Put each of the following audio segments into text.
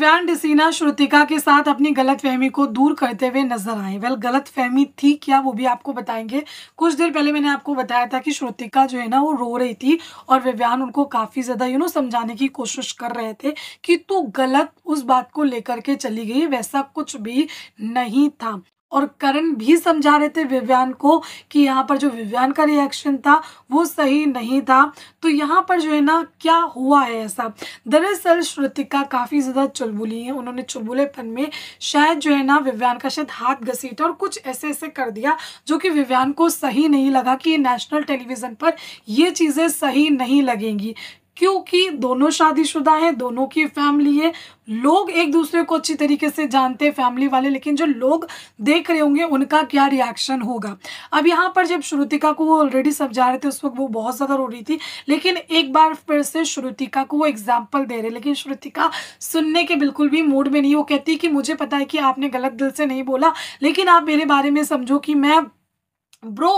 दिव्यांग डिसीना श्रुतिका के साथ अपनी गलतफहमी को दूर करते हुए नजर आए वेल गलतफहमी थी क्या वो भी आपको बताएंगे कुछ देर पहले मैंने आपको बताया था कि श्रुतिका जो है ना वो रो रही थी और विव्यान उनको काफ़ी ज़्यादा यू नो समझाने की कोशिश कर रहे थे कि तू गलत उस बात को लेकर के चली गई वैसा कुछ भी नहीं था और करण भी समझा रहे थे विव्यान को कि यहाँ पर जो विव्यान का रिएक्शन था वो सही नहीं था तो यहाँ पर जो है ना क्या हुआ है ऐसा दरअसल श्रुतिका काफ़ी ज़्यादा चुलबुली है उन्होंने चुलबुलेपन में शायद जो है ना विव्यान का शायद हाथ घसीटा और कुछ ऐसे ऐसे कर दिया जो कि विव्यान को सही नहीं लगा कि नेशनल टेलीविज़न पर ये चीज़ें सही नहीं लगेंगी क्योंकि दोनों शादीशुदा हैं दोनों की फैमिली है लोग एक दूसरे को अच्छी तरीके से जानते हैं फैमिली वाले लेकिन जो लोग देख रहे होंगे उनका क्या रिएक्शन होगा अब यहाँ पर जब श्रुतिका को वो ऑलरेडी समझा रहे थे उस वक्त वो बहुत ज़्यादा रो रही थी लेकिन एक बार फिर से श्रुतिका को वो एग्जाम्पल दे रहे लेकिन श्रुतिका सुनने के बिल्कुल भी मूड में नहीं वो कहती कि मुझे पता है कि आपने गलत दिल से नहीं बोला लेकिन आप मेरे बारे में समझो कि मैं ब्रो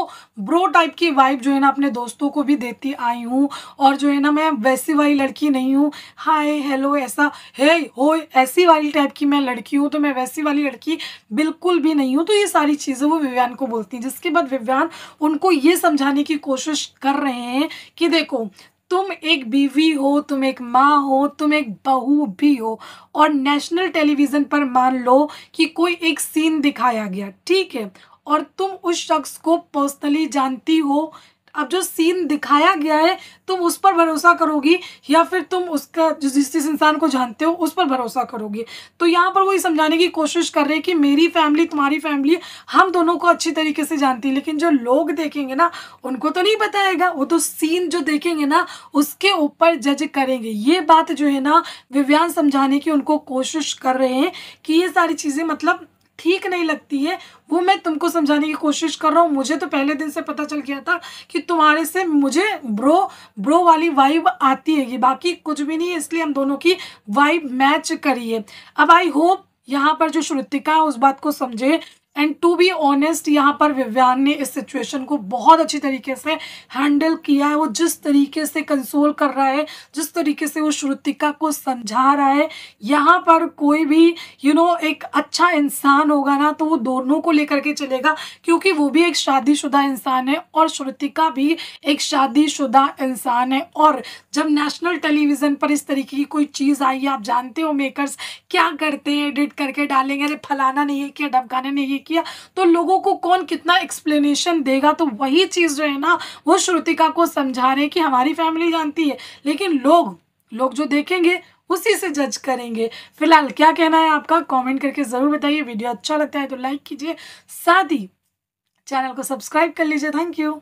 ब्रो टाइप की वाइब जो है ना अपने दोस्तों को भी देती आई हूँ और जो है ना मैं वैसी वाली लड़की नहीं हूँ हाय हेलो ऐसा हे हो ऐसी वाली टाइप की मैं लड़की हूँ तो मैं वैसी वाली लड़की बिल्कुल भी नहीं हूँ तो ये सारी चीज़ें वो विव्यान को बोलती हैं जिसके बाद विव्यान उनको ये समझाने की कोशिश कर रहे हैं कि देखो तुम एक बीवी हो तुम एक माँ हो तुम एक बहू भी हो और नेशनल टेलीविज़न पर मान लो कि कोई एक सीन दिखाया गया ठीक है और तुम उस शख्स को पर्सनली जानती हो अब जो सीन दिखाया गया है तुम उस पर भरोसा करोगी या फिर तुम उसका जिस जिस इंसान को जानते हो उस पर भरोसा करोगी तो यहाँ पर वो ये समझाने की कोशिश कर रहे हैं कि मेरी फैमिली तुम्हारी फैमिली हम दोनों को अच्छी तरीके से जानती है लेकिन जो लोग देखेंगे ना उनको तो नहीं बताएगा वो तो सीन जो देखेंगे ना उसके ऊपर जज करेंगे ये बात जो है ना विव्यान समझाने की उनको कोशिश कर रहे हैं कि ये सारी चीज़ें मतलब ठीक नहीं लगती है वो मैं तुमको समझाने की कोशिश कर रहा हूँ मुझे तो पहले दिन से पता चल गया था कि तुम्हारे से मुझे ब्रो ब्रो वाली वाइब आती है ये बाकी कुछ भी नहीं है इसलिए हम दोनों की वाइब मैच करिए अब आई होप यहाँ पर जो श्रुतिका है उस बात को समझे एंड टू बी ऑनेस्ट यहाँ पर विव्यान ने इस सिचुएशन को बहुत अच्छी तरीके से हैंडल किया है वो जिस तरीके से कंसोल कर रहा है जिस तरीके से वो श्रुतिका को समझा रहा है यहाँ पर कोई भी यू you नो know, एक अच्छा इंसान होगा ना तो वो दोनों को लेकर के चलेगा क्योंकि वो भी एक शादीशुदा इंसान है और श्रुतिका भी एक शादीशुदा इंसान है और जब नेशनल टेलीविज़न पर इस तरीके की कोई चीज़ आई आप जानते हो मेकरस क्या करते हैं एडिट करके डालेंगे अरे फलाना नहीं है क्या ढमकाना नहीं है किया तो लोगों को कौन कितना एक्सप्लेनेशन देगा तो वही चीज़ जो है ना वो श्रुतिका को समझा रहे हैं कि हमारी फैमिली जानती है लेकिन लोग लोग जो देखेंगे उसी से जज करेंगे फिलहाल क्या कहना है आपका कमेंट करके ज़रूर बताइए वीडियो अच्छा लगता है तो लाइक कीजिए साथ ही चैनल को सब्सक्राइब कर लीजिए थैंक यू